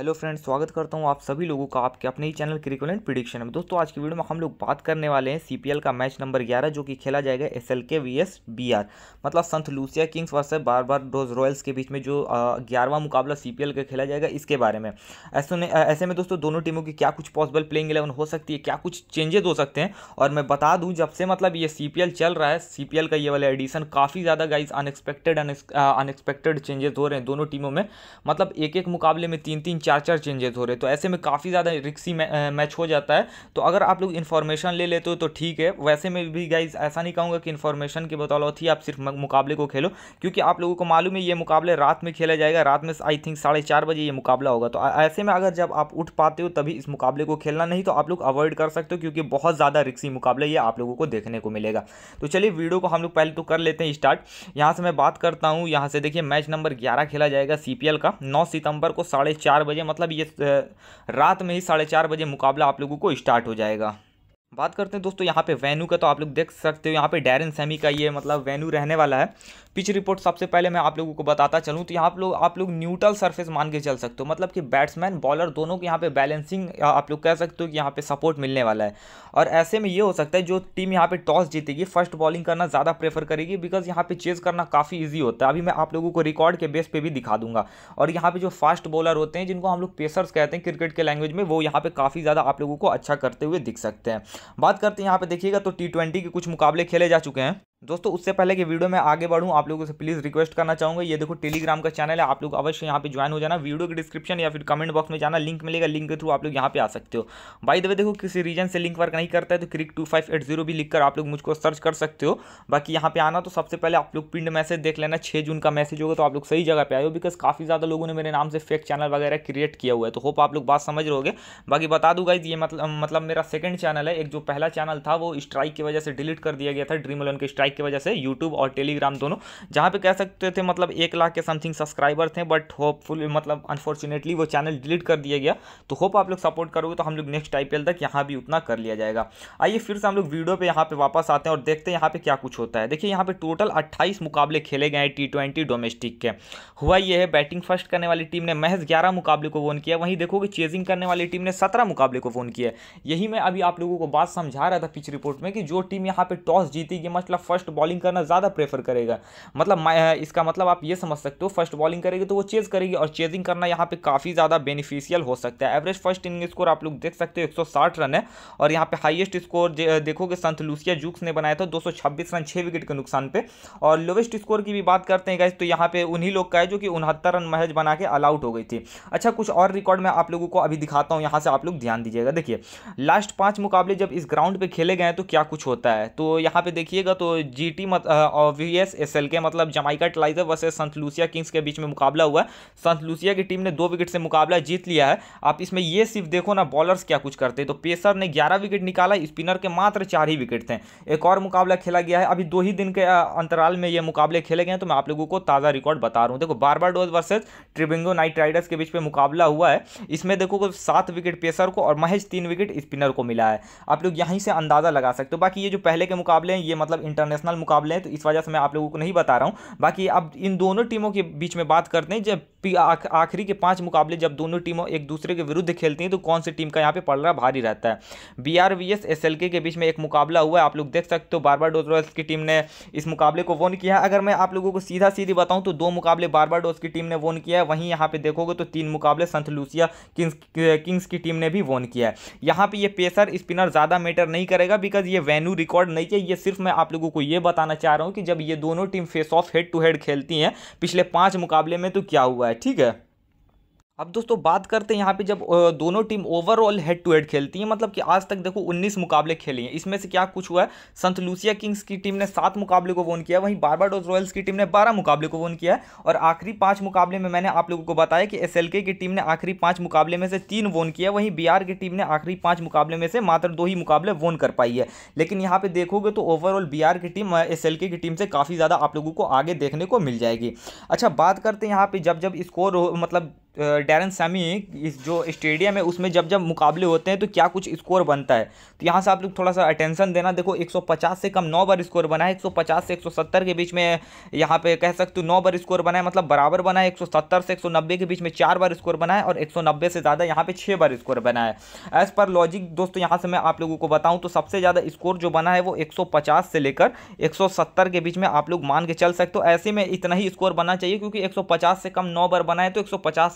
hello friend स्वागत करता हूँ आप सभी लोगों का आपके अपने ही चैनल क्रिकुलेंट प्रिडिक्शन में दोस्तों आज की वीडियो में हम लोग बात करने वाले हैं सीपीएल का मैच नंबर 11 जो कि खेला जाएगा S L K V S B R मतलब Saint Lucia Kings versus Barbados Royals के बीच में जो ग्यारहवां मुकाबला सी का खेला जाएगा इसके बारे में ऐसे ऐसे में दोस्तों दोनों टीमों की क्या कुछ पॉसिबल प्लेइंग इलेवन हो सकती है क्या कुछ चेंजेज हो सकते हैं और मैं बता दूँ जब से मतलब ये सी चल रहा है सी का ये वाला एडिशन काफ़ी ज़्यादा गाइज अनएक्सपेक्टेड अनएक्सपेक्टेड चेंजेस हो रहे हैं दोनों टीमों में मतलब एक एक मुकाबले में तीन तीन चार चार चेंजेस हो रहे तो ऐसे में काफ़ी ज़्यादा रिक्सी मैच हो जाता है तो अगर आप लोग इन्फॉर्मेशन ले लेते हो तो ठीक है वैसे में भी गाइज ऐसा नहीं कहूँगा कि इन्फॉर्मेशन की बदौलत ही आप सिर्फ मुकाबले को खेलो क्योंकि आप लोगों को मालूम है ये मुकाबले रात में खेला जाएगा रात में आई थिंक साढ़े चार बजे ये मुकाबला होगा तो ऐसे में अगर जब आप उठ पाते हो तभी इस मुकाबले को खेलना नहीं तो आप लोग अवॉइड कर सकते हो क्योंकि बहुत ज़्यादा रिक्सी मुकाबला ये आप लोगों को देखने को मिलेगा तो चलिए वीडियो को हम लोग पहले तो कर लेते हैं स्टार्ट यहाँ से मैं बात करता हूँ यहाँ से देखिए मैच नंबर ग्यारह खेला जाएगा सी का नौ सितंबर को साढ़े चार बजे मतलब ये रात में ही साढ़े चार बजे मुकाबला आप लोगों को स्टार्ट हो जाएगा बात करते हैं दोस्तों यहाँ पे वेन्यू का तो आप लोग देख सकते हो यहाँ पे डैरन सेमी का ये मतलब वेन्यू रहने वाला है पिच रिपोर्ट सबसे पहले मैं आप लोगों को बताता चलूँ तो यहाँ लोग आप लोग न्यूट्रल सरफेस मान के चल सकते हो मतलब कि बैट्समैन बॉलर दोनों के यहाँ पे बैलेंसिंग आप लोग कह सकते हो कि यहाँ पे सपोर्ट मिलने वाला है और ऐसे में ये हो सकता है जो टीम यहाँ पे टॉस जीतेगी फर्स्ट बॉलिंग करना ज़्यादा प्रेफर करेगी बिकॉज यहाँ पे चेज करना काफ़ी ईजी होता है अभी मैं आप लोगों को रिकॉर्ड के बेस पर भी दिखा दूंगा और यहाँ पर जो फास्ट बॉलर होते हैं जिनको हम लोग पेसर्स कहते हैं क्रिकेट के लैंग्वेज में वो यहाँ पर काफ़ी ज़्यादा आप लोगों को अच्छा करते हुए दिख सकते हैं बात करते हैं यहाँ पे देखिएगा तो टी ट्वेंटी के कुछ मुकाबले खेले जा चुके हैं दोस्तों उससे पहले कि वीडियो में आगे बढ़ूँ आप लोगों से प्लीज़ रिक्वेस्ट करना चाहूँगा ये देखो टेलीग्राम का चैनल है आप लोग अवश्य यहाँ पे ज्वाइन हो जाना वीडियो के डिस्क्रिप्शन या फिर कमेंट बॉक्स में जाना लिंक मिलेगा लिंक के थ्रू आप लोग यहाँ पे आ सकते हो बाई दबे देखो किसी रीजन से लिंक वर्क नहीं करता है तो crick two five eight zero भी लिखकर आप लोग मुझको सर्च कर सकते हो बाकी यहाँ पे आना तो सबसे पहले आप लोग पिंड मैसेज देख लेना छः जून का मैसेज होगा तो आप लोग सही जगह पर आए हो बिकॉज काफ़ी ज़्यादा लोगों ने मेरे नाम से फेक चैनल वगैरह क्रिएट किया हुआ है तो होप आप लोग बात समझ रहोगे बाकी बता दूंगा ये मतलब मतलब मेरा सेकंड चैनल है एक जो पहला चैनल था वो स्ट्राइक की वजह से डिलीट कर दिया गया था ड्रीम एलन के स्ट्राइक लाइक की वजह से यूट्यूब और टेलीग्राम दोनों जहाँ पे कह सकते थे मतलब एक लाख के समथिंग सब्सक्राइबर थे बट होपफुल मतलब अनफॉर्चुनेटली वो चैनल डिलीट कर दिया गया तो होप आप लोग सपोर्ट करोगे तो हम लोग नेक्स्ट आई तक यहाँ भी उतना कर लिया जाएगा आइए फिर से हम लोग वीडियो पर यहाँ पर वापस आते हैं और देखते हैं यहाँ पर क्या कुछ होता है देखिए यहाँ पर टोटल अट्ठाईस मुकाबले खेले गए हैं टी डोमेस्टिक के हुआ यह है बैटिंग फर्स्ट करने वाली टीम ने महज ग्यारह मुकाबले को वोन किया वहीं देखोगे चेजिंग करने वाली टीम ने सत्रह मुकाबले को फोन किया यही मैं अभी आप लोगों को बात समझा रहा था पिच रिपोर्ट में कि जो टीम यहां पे टॉस जीतेगी मतलब फर्स्ट फर्स्ट बॉलिंग करना ज़्यादा प्रेफर करेगा मतलब इसका मतलब आप ये समझ सकते हो फर्स्ट बॉलिंग करेगी तो वो चेज करेगी और चेजिंग करना यहाँ पे काफ़ी ज़्यादा बेनिफिशियल हो सकता है एवरेज फर्स्ट इनिंग स्कोर आप लोग देख सकते हो एक रन है और यहाँ पर हाइएस्ट स्कोर देखोगे संत लूसिया जूक्स ने बनाया था दो रन छः विकेट के नुकसान पर और लोवेस्ट स्कोर की भी बात करते हैं गाइज तो यहाँ पे उन्हीं लोग का है जो कि उनहत्तर रन महज बना के ऑल आउट हो गई थी अच्छा कुछ और रिकॉर्ड मैं आप लोगों को अभी दिखाता हूँ यहाँ से आप लोग ध्यान दीजिएगा देखिए लास्ट पांच मुकाबले जब इस ग्राउंड पर खेले गए तो क्या कुछ होता है तो यहाँ पे देखिएगा तो जीटी मत we S S L K मतलब Jamaica Tallawahs versus Saint Lucia Kings के बीच में मुकाबला हुआ है संत लूसिया की टीम ने दो विकेट से मुकाबला जीत लिया है आप इसमें ये सिर्फ देखो ना बॉलर्स क्या कुछ करते तो पेसर ने ग्यारह विकेट निकाला स्पिनर के मात्र चार ही विकेट थे एक और मुकाबला खेला गया है अभी दो ही दिन के अंतराल में यह मुकाबले खेले गए तो मैं आप लोगों को ताज़ा रिकॉर्ड बता रहा हूँ देखो Barbados versus Trinbago Knight Riders के बीच में मुकाबला हुआ है इसमें देखो सात विकेट पेसर को और महज तीन विकेट स्पिनर को मिला है आप लोग यहीं से अंदाज़ा लगा सकते हो बाकी ये जो पहले के मुकाबले हैं ये मतलब इंटरनेशनल इंटरनेशनल मुकाबले हैं तो इस वजह से मैं आप लोगों को नहीं बता रहा हूँ बाकी अब इन दोनों टीमों के बीच में बात करते हैं जब आखिरी के पाँच मुकाबले जब दोनों टीमों एक दूसरे के विरुद्ध खेलती हैं तो कौन सी टीम का यहाँ पे रहा भारी रहता है B R V S S L K, बीच में एक मुकाबला हुआ है आप लोग देख सकते हो बार डोज की टीम ने इस मुकाबले को वोन किया है अगर मैं आप लोगों को सीधा सीधी बताऊँ तो दो मुकाबले बार डोज की टीम ने वोन किया है वहीं यहाँ पे देखोगे तो तीन मुकाबले संत लूसिया किंग्स किंग्स की टीम ने भी वोन किया है यहाँ पे ये पेसर स्पिनर ज़्यादा मैटर नहीं करेगा बिकॉज ये वेन्यू रिकॉर्ड नहीं है ये सिर्फ मैं आप लोगों को ये बताना चाह रहा हूँ कि जब ये दोनों team face off head to head खेलती हैं पिछले पाँच मुकाबले में तो क्या हुआ है ठीक है अब दोस्तों बात करते हैं यहाँ पे जब दोनों team overall head to head खेलती हैं मतलब कि आज तक देखो 19 मुकाबले खेले हैं इसमें से क्या कुछ हुआ है संत लूसिया किंग्स की टीम ने सात मुकाबले को वोन किया वहीं बारबाडोस रॉयल्स की टीम ने बारह मुकाबले को वोन किया है और आखिरी पाँच मुकाबले में मैंने आप लोगों को बताया कि एस की टीम ने आखिरी पाँच मुकाबले में से तीन वोन किया वहीं बिहार की टीम ने आखिरी पाँच मुकाबले में से मात्र दो ही मुकाबले वोन कर पाई है लेकिन यहाँ पर देखोगे तो ओवरऑल बिहार की टीम एस की टीम से काफ़ी ज़्यादा आप लोगों को आगे देखने को मिल जाएगी अच्छा बात करते हैं यहाँ पर जब जब स्कोर मतलब डैरन सैमी इस जो स्टेडियम है उसमें जब जब मुकाबले होते हैं तो क्या कुछ स्कोर बनता है तो यहाँ से आप लोग थोड़ा सा अटेंशन देना देखो 150 से कम नौ बार स्कोर बना है 150 से 170 के बीच में यहाँ पे कह सकते हो नौ बार स्कोर बना है मतलब बराबर बना है 170 से 190 के बीच में चार बार स्कोर बना है और एक से ज़्यादा यहाँ पर छः बार स्कोर बना है एज़ पर लॉजिक दोस्तों यहाँ से मैं आप लोगों को बताऊँ तो सबसे ज़्यादा स्कोर जो बना है वो एक से लेकर एक के बीच में आप लोग मान के चल सकते हो ऐसे में इतना ही स्कोर बना चाहिए क्योंकि एक से कम नौ बार बना है तो एक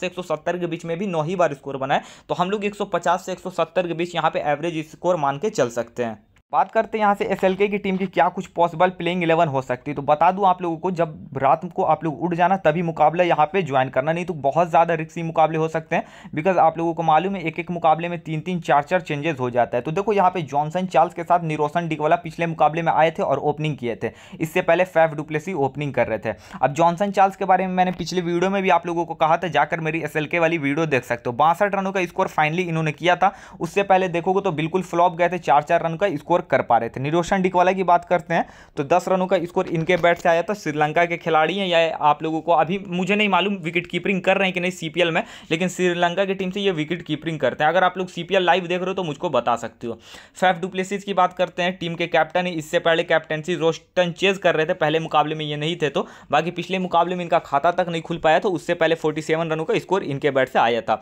से 170 के बीच में भी नौ ही बार स्कोर बनाए तो हम लोग 150 से 170 के बीच यहाँ पे एवरेज स्कोर मान के चल सकते हैं बात करते हैं यहाँ से एस की टीम की क्या कुछ पॉसिबल प्लेइंग इलेवन हो सकती है तो बता दूं आप लोगों को जब रात को आप लोग उड़ जाना तभी मुकाबला यहाँ पे ज्वाइन करना नहीं तो बहुत ज़्यादा रिक्सी मुकाबले हो सकते हैं बिकॉज आप लोगों को मालूम है एक एक मुकाबले में तीन तीन चार चार चेंजेस हो जाता है तो देखो यहाँ पे जॉनसन चार्ल्स के साथ निरोसन डिकवाला पिछले मुकाबले में आए थे और ओपनिंग किए थे इससे पहले फैफ डुप्लेसी ओपनिंग कर रहे थे अब जॉनसन चार्ल्स के बारे में मैंने पिछले वीडियो में भी आप लोगों को कहा था जाकर मेरी एस वाली वीडियो देख सकते हो बासठ रनों का स्कोर फाइनली इन्होंने किया था उससे पहले देखोगे तो बिल्कुल फ्लॉप गए थे चार चार रन का स्कोर तक कर पा रहे थे निरोशन डिकवाला की बात करते हैं तो दस रनों का स्कोर इनके बैट से आया था श्रीलंका के खिलाड़ी हैं या आप लोगों को अभी मुझे नहीं मालूम विकेट कीपिंग कर रहे हैं कि नहीं सी में लेकिन श्रीलंका की टीम से ये विकेट कीपिंग करते हैं अगर आप लोग सी लाइव देख रहे हो तो मुझको बता सकते हो फैफ डुप्लेसिस की बात करते हैं टीम के कैप्टन इससे पहले कैप्टनसी रोस्टन चेज कर रहे थे पहले मुकाबले में ये नहीं थे तो बाकी पिछले मुकाबले में इनका खाता तक नहीं खुल पाया तो उससे पहले 47 रनों का स्कोर इनके बैट से आया था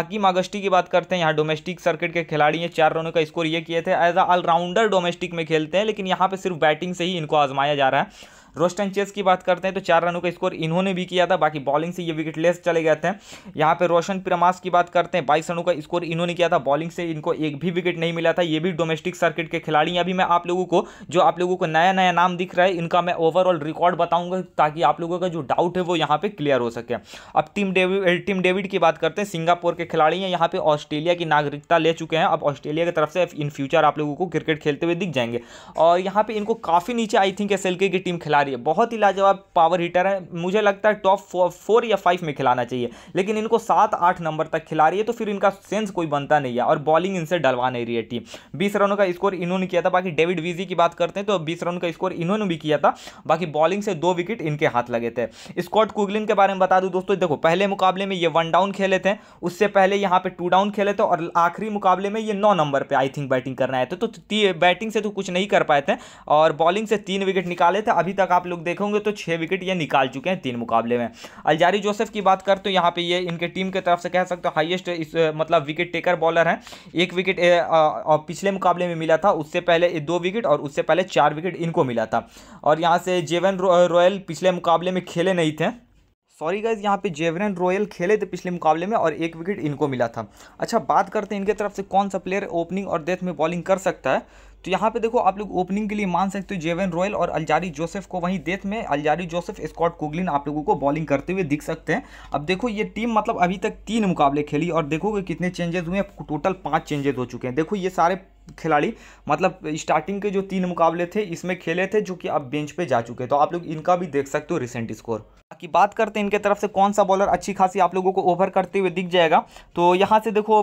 अकीम अगस्टी की बात करते हैं यहाँ डोमेस्टिक सर्किट के खिलाड़ी हैं चार रनों का स्कोर ये किए थे as a all allrounder domestic में खेलते हैं लेकिन यहाँ पे सिर्फ बैटिंग से ही इनको आजमाया जा रहा है रोस्टन चेस की बात करते हैं तो चार रनों का स्कोर इन्होंने भी किया था बाकी बॉलिंग से ये विकेट लेस चले गए थे यहाँ पर रोशन प्रमास की बात करते हैं बाईस रनों का स्कोर इन्होंने किया था बॉलिंग से इनको एक भी विकेट नहीं मिला था ये भी डोमेस्टिक सर्किट के खिलाड़ी अभी मैं आप लोगों को जो आप लोगों को नया नया नाम दिख रहा है इनका मैं ओवरऑल रिकॉर्ड बताऊंगा ताकि आप लोगों का जो डाउट है वो यहाँ पे क्लियर हो सके अब टीम डेविड टीम डेविड की बात करते हैं सिंगापुर के खिलाड़ी हैं यहाँ पे ऑस्ट्रेलिया की नागरिकता ले चुके हैं अब ऑस्ट्रेलिया की तरफ से इन फ्यूचर आप लोगों को क्रिकेट खेलते हुए दिख जाएंगे और यहाँ पे इनको काफ़ी नीचे आई थिंक एस की टीम खिलाड़ी आ रही है बहुत ही लाजवाब पावर हीटर है मुझे लगता है टॉप फोर या फाइव में खिलाना चाहिए लेकिन इनको सात आठ नंबर तक खिला रही है तो फिर इनका सेंस कोई बनता नहीं है और बॉलिंग इनसे डलवा नहीं रही है टीम बीस रनों का स्कोर इन्होंने किया था बाकी डेविड वीजी की बात करते हैं तो बीस रन का स्कोर इन्होंने भी किया था बाकी बॉलिंग से दो विकेट इनके हाथ लगे थे स्कॉट कुगलिन के बारे में बता दूँ दोस्तों देखो पहले मुकाबले में ये वन डाउन खेले थे उससे पहले यहाँ पर टू डाउन खेले थे और आखिरी मुकाबले में ये नौ नंबर पर आई थिंक बैटिंग करना आए थे तो बैटिंग से तो कुछ नहीं कर पाए थे और बॉलिंग से तीन विकेट निकाले थे अभी तक आप लोग देखोगे तो छः विकेट ये निकाल चुके हैं तीन मुकाबले में अलजारी जोसेफ की बात कर तो यहाँ पे ये इनके टीम के तरफ से कह सकते हो हाइएस्ट मतलब विकेट टेकर बॉलर हैं एक विकेट ए, आ, आ, पिछले मुकाबले में मिला था उससे पहले दो विकेट और उससे पहले चार विकेट इनको मिला था और यहाँ से जेवन रॉयल रो, पिछले मुकाबले में खेले नहीं थे सॉरी गाइज यहाँ पे जेवरन रॉयल खेले थे पिछले मुकाबले में और एक विकेट इनको मिला था अच्छा बात करते हैं इनके तरफ से कौन सा प्लेयर ओपनिंग और डेथ में बॉलिंग कर सकता है तो यहाँ पे देखो आप लोग ओपनिंग के लिए मान सकते हो जेवन रॉयल और अलजारी जोसेफ को वहीं देथ में अलजारी जोसेफ स्कॉट कुगलिन आप लोगों को बॉलिंग करते हुए दिख सकते हैं अब देखो ये टीम मतलब अभी तक तीन मुकाबले खेली और देखोगे कितने चेंजेस हुए हैं टोटल पाँच चेंजेस हो चुके हैं देखो ये सारे खिलाड़ी मतलब स्टार्टिंग के जो तीन मुकाबले थे इसमें खेले थे जो कि अब बेंच पे जा चुके हैं तो आप लोग इनका भी देख सकते हो रिसेंट स्कोर बाकी बात करते हैं इनके तरफ से कौन सा बॉलर अच्छी खासी आप लोगों को ओवर करते हुए दिख जाएगा तो यहाँ से देखो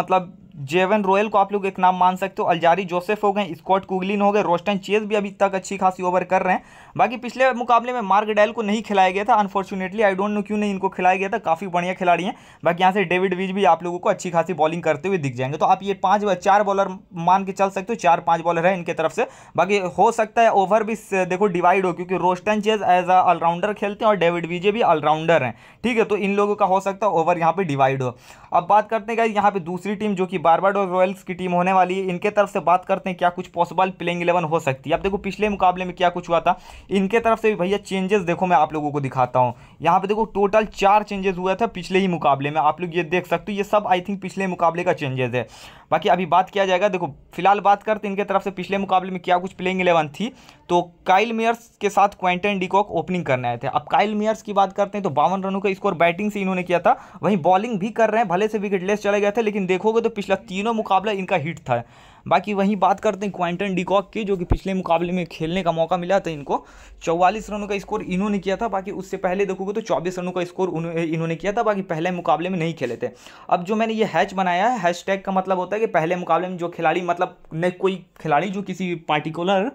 मतलब जेवन रॉयल को आप लोग एक नाम मान सकते हो अलजारी जोसेफ हो गए स्कॉट कुगलिन हो गए रोस्टन चेज भी अभी तक अच्छी खासी ओवर कर रहे हैं बाकी पिछले मुकाबले में मार्ग डैल को नहीं खिलाया गया था अनफॉर्चुनेटली आई डोंट नो क्यों नहीं इनको खिलाया गया था काफ़ी बढ़िया खिलाड़ी हैं बाकी यहाँ से डेविड विज भी आप लोगों को अच्छी खासी बॉलिंग करते हुए दिख जाएंगे तो आप ये पाँच चार बॉलर मान के चल सकते हो चार पाँच बॉलर है इनके तरफ से बाकी हो सकता है ओवर भी देखो डिवाइड हो क्योंकि Roston Chase as a allrounder खेलते हैं और डेविड विजे भी ऑलराउंडर हैं ठीक है तो इन लोगों का हो सकता है ओवर यहाँ पर डिवाइड हो अब बात करते हैं यहाँ पर दूसरी टीम जो कि बारबाडोस रॉयल्स की टीम होने वाली है इनके तरफ से बात करते हैं क्या कुछ पॉसिबल प्लेइंग इलेवन हो सकती है अब देखो पिछले मुकाबले में क्या कुछ हुआ था इनके तरफ से भी भैया चेंजेस देखो मैं आप लोगों को दिखाता हूँ यहाँ पे देखो टोटल चार चेंजेस हुआ था पिछले ही मुकाबले में आप लोग ये देख सकते हो ये सब आई थिंक पिछले मुकाबले का चेंजेस है बाकी अभी बात किया जाएगा देखो फिलहाल बात करते इनके तरफ से पिछले मुकाबले में क्या कुछ प्लेइंग इलेवन थी तो काइल मेयर्स के साथ क्वेंटन डिकॉक ओपनिंग करने आए थे अब काइल मेयर्स की बात करते हैं तो बावन रनों का स्कोर बैटिंग से इन्होंने किया था वहीं बॉलिंग भी कर रहे हैं भले से विकेट लेस चले गए थे लेकिन देखोगे तो पिछला तीनों मुकाबला इनका हिट था बाकी वहीं बात करते हैं क्वांटन डिकॉक की जो कि पिछले मुकाबले में खेलने का मौका मिला था इनको चौवालीस रनों का स्कोर इन्होंने किया था बाकी उससे पहले देखोगे तो चौबीस रनों का स्कोर इन्होंने किया था बाकी पहले मुकाबले में नहीं खेले थे अब जो मैंने ये हैच बनाया है हैश का मतलब होता है कि पहले मुकाबले में जो खिलाड़ी मतलब ने कोई खिलाड़ी जो किसी पार्टिकुलर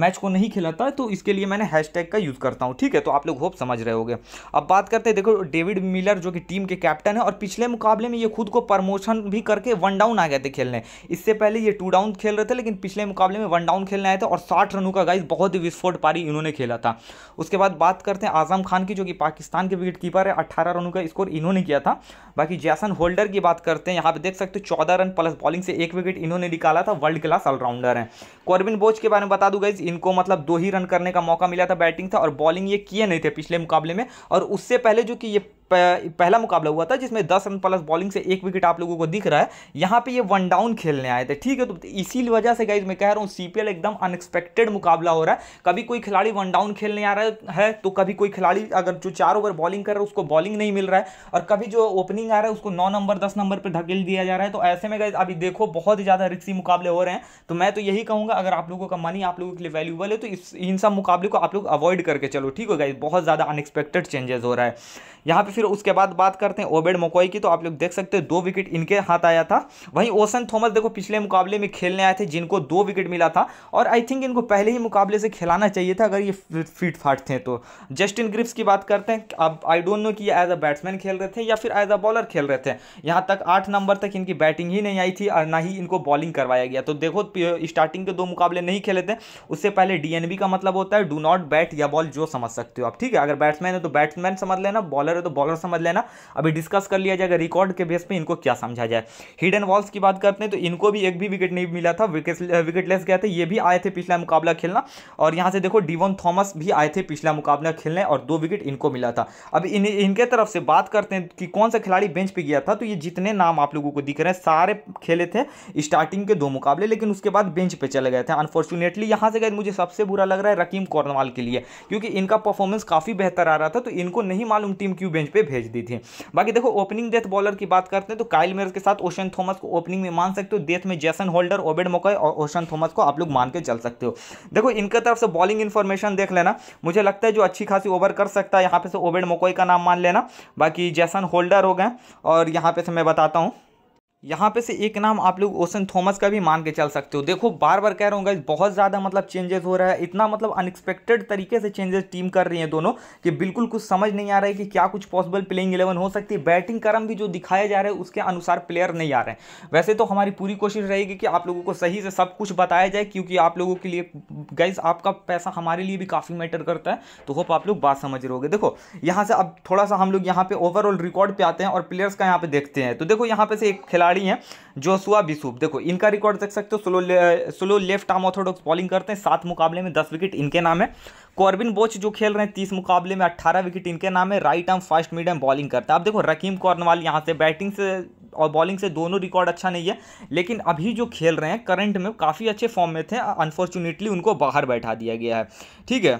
मैच को नहीं खिलाता तो इसके लिए मैंने टैग का यूज़ करता हूँ ठीक है तो आप लोग होप समझ रहे होगे अब बात करते हैं देखो डेविड मिलर जो कि टीम के कैप्टन है और पिछले मुकाबले में ये खुद को प्रमोशन भी करके वन डाउन आ गए थे खेलने इससे पहले ये टू डाउन खेल रहे थे लेकिन पिछले मुकाबले में वन डाउन खेलने आए थे और साठ रनों का गाइज बहुत ही विस्फोट पारी इन्होंने खेला था उसके बाद बात करते हैं आजम खान की जो कि पाकिस्तान के विकेट कीपर है अट्ठारह रनों का स्कोर इन्होंने किया था बाकी जैसन होल्डर की बात करते हैं यहाँ पर देख सकते हो चौदह रन प्लस बॉलिंग से एक विकेट इन्होंने निकाला था वर्ल्ड क्लास ऑलराउंडर है कॉर्बिन बोच के बारे में बता दूँ गाइज इनको मतलब दो ही रन करने का मौका मिला था बैटिंग था और बॉलिंग ये किए नहीं थे पिछले मुकाबले में और उससे पहले जो कि ये पहला मुकाबला हुआ था जिसमें दस रन प्लस बॉलिंग से एक विकेट आप लोगों को दिख रहा है यहाँ पे ये वन डाउन खेलने आए थे ठीक है तो इसी वजह से गाइज मैं कह रहा हूँ सीपीएल एकदम अनएक्सपेक्टेड मुकाबला हो रहा है कभी कोई खिलाड़ी वन डाउन खेलने आ रहा है तो कभी कोई खिलाड़ी अगर जो चार ओवर बॉलिंग कर रहा है उसको बॉलिंग नहीं मिल रहा है और कभी जो ओपनिंग आ रहा है उसको नौ नंबर दस नंबर पर धकेल दिया जा रहा है तो ऐसे में गाइज अभी देखो बहुत ही ज़्यादा रिक्सी मुकाबले हो रहे हैं तो मैं तो यही कहूँगा अगर आप लोगों का मनी आप लोगों के लिए वैल्यूबल है तो इस इन सब मुकाबले को आप लोग अवॉइड करके चलो ठीक हो गाइज बहुत ज़्यादा अनएक्सपेक्टेड चेंजेस हो रहा है यहाँ पे फिर उसके बाद बात करते हैं ओबेड मोकोई की तो आप लोग देख सकते हैं दो विकेट इनके हाथ आया था वहीं ओसन थॉमस देखो पिछले मुकाबले में खेलने आए थे जिनको दो विकेट मिला था और आई थिंक इनको पहले ही मुकाबले से खिलाना चाहिए था अगर ये फिट फाट थे तो जस्टिन ग्रिप्स की बात करते हैं अब आई डोंट नो कि ये एज अ बैट्समैन खेल रहे थे या फिर एज अ बॉलर खेल रहे थे यहाँ तक आठ नंबर तक इनकी बैटिंग ही नहीं आई थी और ना ही इनको बॉलिंग करवाया गया तो देखो स्टार्टिंग के दो मुकाबले नहीं खेले थे उससे पहले डीएनबी का मतलब होता है डू नॉट बैट या बॉल जो समझ सकते हो आप ठीक है अगर बैट्समैन है तो बैट्समैन समझ लेना बॉलर है तो बॉलर अगर समझ लेना अभी डिस्कस कर लिया जाएगा रिकॉर्ड के बेस पर इनको क्या समझा जाए हिडन वॉल्स की बात करते हैं तो इनको भी एक भी विकेट नहीं मिला था विकेटलेस गया थे ये भी आए थे पिछला मुकाबला खेलना और यहाँ से देखो डिवन थॉमस भी आए थे पिछला मुकाबला खेलने और दो विकेट इनको मिला था अब इन इनके तरफ से बात करते हैं कि कौन सा खिलाड़ी बेंच पे गया था तो ये जितने नाम आप लोगों को दिख रहे हैं सारे खेले थे स्टार्टिंग के दो मुकाबले लेकिन उसके बाद बेंच पे चले गए थे अनफॉर्चुनेटली यहाँ से गए मुझे सबसे बुरा लग रहा है रकीम कॉर्नवाल के लिए क्योंकि इनका परफॉर्मेंस काफ़ी बेहतर आ रहा था तो इनको नहीं मालूम टीम क्यों बेंच पे पे भेज दी थी बाकी देखो ओपनिंग डेथ बॉलर की बात करते हैं तो काइल मेयर के साथ ओशन थॉमस को ओपनिंग में मान सकते हो डेथ में जैसन होल्डर ओबेड मोकय और ओशन थॉमस को आप लोग मान के चल सकते हो देखो इनके तरफ से बॉलिंग इन्फॉर्मेशन देख लेना मुझे लगता है जो अच्छी खासी ओवर कर सकता है यहाँ पे से ओबेड मोकॉय का नाम मान लेना बाकी जैसन होल्डर हो गए और यहाँ पे से मैं बताता हूँ यहाँ पे से एक नाम आप लोग ओसन थॉमस का भी मान के चल सकते हो देखो बार बार कह रहा हूँ गाइज बहुत ज़्यादा मतलब चेंजेस हो रहा है इतना मतलब अनएक्सपेक्टेड तरीके से चेंजेस टीम कर रही है दोनों कि बिल्कुल कुछ समझ नहीं आ रहा है कि क्या कुछ पॉसिबल प्लेइंग इलेवन हो सकती है बैटिंग क्रम भी जो दिखाया जा रहा है उसके अनुसार प्लेयर नहीं आ रहे हैं वैसे तो हमारी पूरी कोशिश रहेगी कि आप लोगों को सही से सब कुछ बताया जाए क्योंकि आप लोगों के लिए गाइज आपका पैसा हमारे लिए भी काफ़ी मैटर करता है तो होप आप लोग बात समझ रहोगे देखो यहाँ से अब थोड़ा सा हम लोग यहाँ पे ओवरऑल रिकॉर्ड पर आते हैं और प्लेयर्स का यहाँ पे देखते हैं तो देखो यहाँ पे से एक खिलाड़ी खिलाड़ी हैं जोसुआ बिसूप देखो इनका रिकॉर्ड देख सकते हो स्लो ले, slow left arm orthodox bowling करते हैं सात मुकाबले में दस विकेट इनके नाम है कॉर्बिन बोच जो खेल रहे हैं तीस मुकाबले में अट्ठारह विकेट इनके नाम है right arm fast medium bowling करता है अब देखो रकीम कॉर्नवाल यहाँ से बैटिंग से और बॉलिंग से दोनों रिकॉर्ड अच्छा नहीं है लेकिन अभी जो खेल रहे हैं करंट में काफ़ी अच्छे फॉर्म में थे अनफॉर्चुनेटली उनको बाहर बैठा दिया गया है ठीक है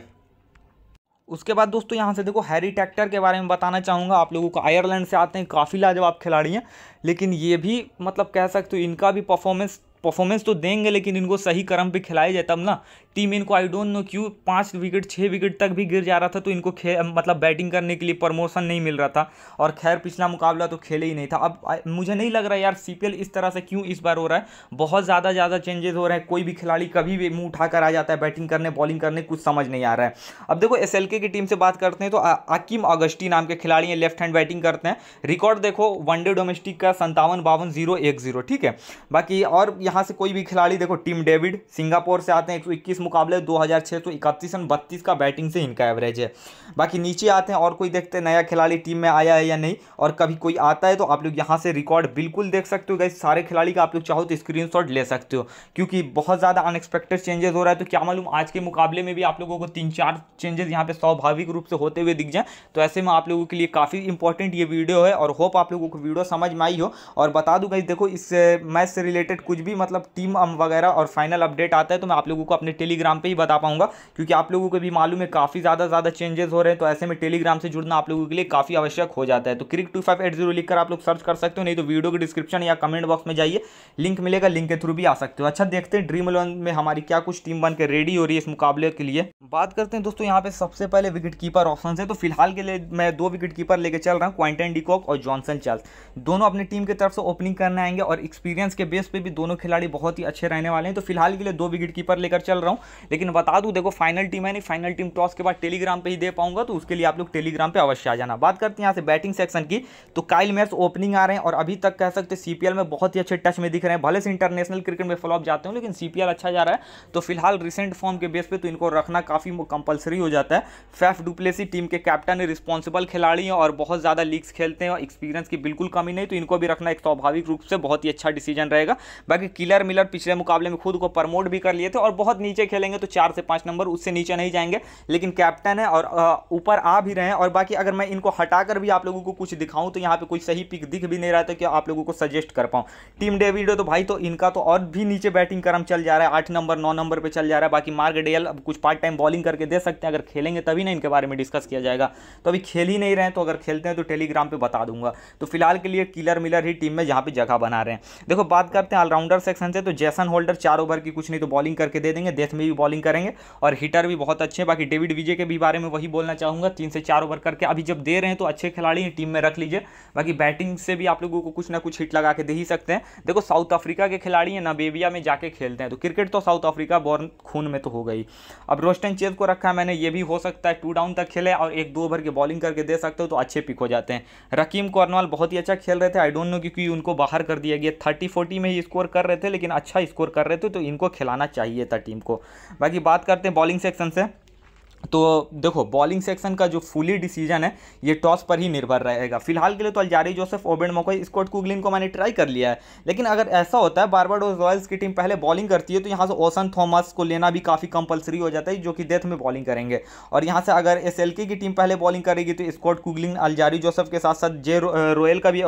उसके बाद दोस्तों यहाँ से देखो हैरी टैक्टर के बारे में बताना चाहूँगा आप लोगों को आयरलैंड से आते हैं काफ़ी लाजवाब खिलाड़ी हैं लेकिन ये भी मतलब कह सकते हो इनका भी परफॉर्मेंस परफॉर्मेंस तो देंगे लेकिन इनको सही क्रम पे खिलाया जाए तब ना टीम इनको आई डोंट नो क्यों पाँच विकेट छः विकेट तक भी गिर जा रहा था तो इनको खेल मतलब बैटिंग करने के लिए प्रमोशन नहीं मिल रहा था और खैर पिछला मुकाबला तो खेले ही नहीं था अब मुझे नहीं लग रहा यार सी इस तरह से क्यों इस बार हो रहा है बहुत ज़्यादा ज़्यादा चेंजेस हो रहे हैं कोई भी खिलाड़ी कभी भी मुँह उठा आ जाता है बैटिंग करने बॉलिंग करने कुछ समझ नहीं आ रहा है अब देखो एस की टीम से बात करते हैं तो अकीम अगस्टी नाम के खिलाड़ी हैं लेफ्ट हैंड बैटिंग करते हैं रिकॉर्ड देखो वनडे डोमेस्टिक का संतावन बावन जीरो एक जीरो ठीक है बाकी और यहाँ से कोई भी खिलाड़ी देखो टीम डेविड सिंगापुर से आते हैं एक मुकाबले दो हज़ार छः सौ तो इकतीस रन बत्तीस का बैटिंग से इनका एवरेज है बाकी नीचे आते हैं और कोई देखते हैं नया खिलाड़ी टीम में आया है या नहीं और कभी कोई आता है तो आप लोग यहाँ से रिकॉर्ड बिल्कुल देख सकते हो गए सारे खिलाड़ी का आप लोग चाहो तो स्क्रीन ले सकते हो क्योंकि बहुत ज़्यादा अनएक्सपेक्टेड चेंजेस हो रहा है तो क्या मालूम आज के मुकाबले में भी आप लोगों को तीन चार चेंजेस यहाँ पे स्वाभाविक रूप से होते हुए दिख जाए तो ऐसे में आप लोगों के लिए काफ़ी इंपॉर्टेंट ये वीडियो है और होप आप लोगों को वीडियो समझ में आई हो और बता दूँ गई देखो इस मैच से रिलेटेड कुछ भी मतलब टीम um, वगैरह और फाइनल अपडेट आता है तो मैं आप लोगों को अपने टेली टेलीग्राम पे ही बता पाऊंगा क्योंकि आप लोगों को भी मालूम है काफ़ी ज़्यादा ज़्यादा चेंजेस हो रहे हैं तो ऐसे में टेलीग्राम से जुड़ना आप लोगों के लिए काफ़ी आवश्यक हो जाता है तो crick two five eight zero लिखकर आप लोग सर्च कर सकते हो नहीं तो वीडियो के डिस्क्रिप्शन या कमेंट बॉक्स में जाइए लिंक मिलेगा लिंक के थ्रू भी आ सकते हो अच्छा देखते हैं ड्रीम इलेवन में हमारी क्या कुछ टीम बनकर रेडी हो रही है इस मुकाबले के लिए बात करते हैं दोस्तों यहाँ पे सबसे पहले विकेट कीपर ऑप्शन है तो फिलहाल के लिए मैं दो विकेट कीपर लेकर चल रहा हूँ क्वाइंटन डिकॉक और जॉनसन चार्ल्स दोनों अपनी टीम की तरफ से ओपनिंग करने आएंगे और एक्सपीरियंस के बेस पे भी दोनों खिलाड़ी बहुत ही अच्छे रहने वाले हैं तो फिलहाल के लिए दो विकेट कीपर लेकर चल रहा हूँ हूँ लेकिन बता दूँ देखो फाइनल टीम है नहीं फाइनल टीम टॉस के बाद टेलीग्राम पर ही दे पाऊंगा तो उसके लिए आप लोग टेलीग्राम पर अवश्य आ जाना बात करते हैं यहाँ से बैटिंग सेक्शन की तो काइल मैच ओपनिंग आ रहे हैं और अभी तक कह सकते सीपीएल में बहुत ही अच्छे टच में दिख रहे हैं भले से इंटरनेशनल क्रिकेट में फ्लॉप जाते हैं लेकिन सीपीएल अच्छा जा रहा है तो फिलहाल रिसेंट फॉर्म के बेस पर तो इनको रखना काफ़ी कंपलसरी हो जाता है फैफ डुप्लेसी टीम के कैप्टन रिस्पॉन्सिबल खिलाड़ी हैं और बहुत ज़्यादा लीग्स खेलते हैं और एक्सपीरियंस की बिल्कुल कमी नहीं तो इनको भी रखना एक स्वाभाविक रूप से बहुत ही अच्छा डिसीजन रहेगा बाकी किलर मिलर पिछले मुकाबले में खुद को प्रमोट भी कर लिए थे और बहुत नीचे खेलेंगे तो चार से पाँच नंबर उससे नीचे नहीं जाएंगे लेकिन कैप्टन है और ऊपर आ भी रहे हैं और बाकी अगर मैं इनको हटाकर भी आप लोगों को कुछ दिखाऊं तो यहाँ पे कोई सही पिक दिख भी नहीं रहा था कि आप लोगों को सजेस्ट कर पाऊँ टीम डेविड तो भाई तो इनका तो और भी नीचे बैटिंग क्रम चल जा रहा है आठ नंबर नौ नंबर पर चल जा रहा है बाकी मार्ग डेयल अब कुछ पार्ट टाइम बॉलिंग करके दे सकते हैं अगर खेलेंगे तभी ना इनके बारे में डिस्कस किया जाएगा तो अभी खेल ही नहीं रहे तो अगर खेलते हैं तो टेलीग्राम पर बता दूंगा तो फिलहाल के लिए किलर मिलर ही टीम में जहाँ पर जगह बना रहे हैं देखो बात करते हैं ऑलराउंडर सेक्शन से तो जैसन होल्डर चार ओवर की कुछ नहीं तो बॉलिंग करके दे देंगे डेथ में भी बॉलिंग करेंगे और हिटर भी बहुत अच्छे हैं बाकी डेविड विजय के भी बारे में वही बोलना चाहूँगा तीन से चार ओवर करके अभी जब दे रहे हैं तो अच्छे खिलाड़ी टीम में रख लीजिए बाकी बैटिंग से भी आप लोगों को कुछ ना कुछ हिट लगा के दे ही सकते हैं देखो साउथ अफ्रीका के खिलाड़ी हैं नबेबिया में जाके खेलते हैं तो क्रिकेट तो साउथ अफ्रीका बॉर्न खून में तो हो गई अब रोस्टन चेज को रखा मैंने ये भी हो सकता है टू डाउन तक खेले और एक दो ओवर की बॉलिंग करके दे सकते हो तो अच्छे पिक हो जाते हैं रकीम कॉर्नवाल बहुत ही अच्छा खेल रहे थे आई डोंट नो क्योंकि उनको बाहर कर दिया गया थर्टी फोर्टी में ही स्कोर कर रहे थे लेकिन अच्छा स्कोर कर रहे थे तो इनको खिलाना चाहिए था टीम को बाकी बात करते हैं बॉलिंग सेक्शन से तो देखो बॉलिंग सेक्शन का जो फुली डिसीजन है ये टॉस पर ही निर्भर रहेगा फिलहाल के लिए तो Alzarri Joseph Obed McCoy Scott Kuggeleijn को मैंने ट्राई कर लिया है लेकिन अगर ऐसा होता है बारबाडोस रॉयल्स की टीम पहले बॉलिंग करती है तो यहाँ से ओसन थॉमस को लेना भी काफ़ी कंपलसरी हो जाता है जो कि डेथ में बॉलिंग करेंगे और यहाँ से अगर एस की टीम पहले बॉलिंग करेगी तो स्कॉट कुगलिन अलजारी जोसेफ के साथ साथ जे रोयल का भी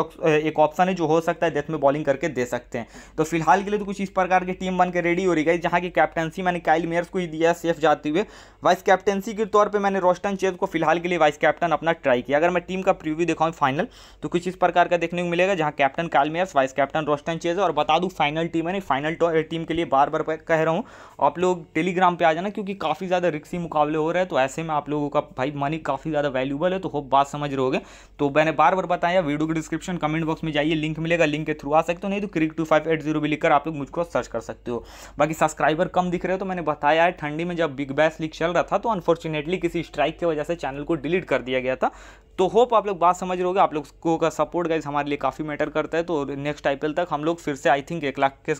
एक ऑप्शन है जो हो सकता है डेथ में बॉलिंग करके दे सकते हैं तो फिलहाल के लिए तो कुछ इस प्रकार की टीम बन रेडी हो रही है जहाँ की कैप्टनसी मैंने काइल मेयर्स को ही दिया सेफ जाते हुए वाइस कैप्टन कैप्टनसी के तौर पे मैंने रोस्टन चेज को फिलहाल के लिए वाइस कैप्टन अपना ट्राई किया अगर मैं टीम का प्रीव्यू दिखाऊं फाइनल तो कुछ इस प्रकार का देखने को मिलेगा जहां captain Kyle Mayers vice captain Roston Chase और बता दूँ फाइनल टीम है नहीं फाइनल टीम के लिए बार बार कह रहा हूँ आप लोग टेलीग्राम पर आ जाना क्योंकि काफ़ी ज़्यादा रिक्सी मुकाबले हो रहे हैं तो ऐसे में आप लोगों का भाई मनी काफ़ी ज़्यादा वैल्यूबल है तो होप बात समझ रहोगे तो मैंने बार बार बताया वीडियो के डिस्क्रिप्शन कमेंट बॉक्स में जाइए लिंक मिलेगा लिंक के थ्रू आ सकते हो नहीं तो crick two five eight zero भी लिखकर आप लोग मुझको सर्च कर सकते हो बाकी सब्सक्राइबर कम दिख रहे हो तो मैंने बताया है ठंडी में जब बिग बैस लीग चल रहा था तो अनफॉर्चुनेट अनफॉर्चुनेटली किसी स्ट्राइक की वजह से चैनल को डिलीट कर दिया गया था तो होप आप लोग बात समझ रहे आप लोगों का सपोर्ट गाइज हमारे लिए काफ़ी मैटर करता है तो नेक्स्ट आई तक हम लोग फिर से आई थिंक एक लाख के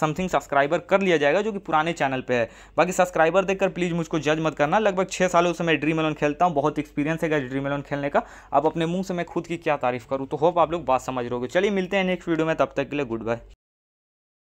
समथिंग सब्सक्राइबर कर लिया जाएगा जो कि पुराने चैनल पे है बाकी सब्सक्राइबर देखकर प्लीज़ मुझको जज मत करना लगभग छः सालों से मैं ड्रीम एलोन खेलता हूँ बहुत एक्सपीरियंस है ड्रीम एलोन खेलने का अब अपने मुंह से मैं खुद की क्या तारीफ करूँ तो होप आप लोग बात समझ रहे चलिए मिलते हैं नेक्स्ट वीडियो में तब तक के लिए गुड बाय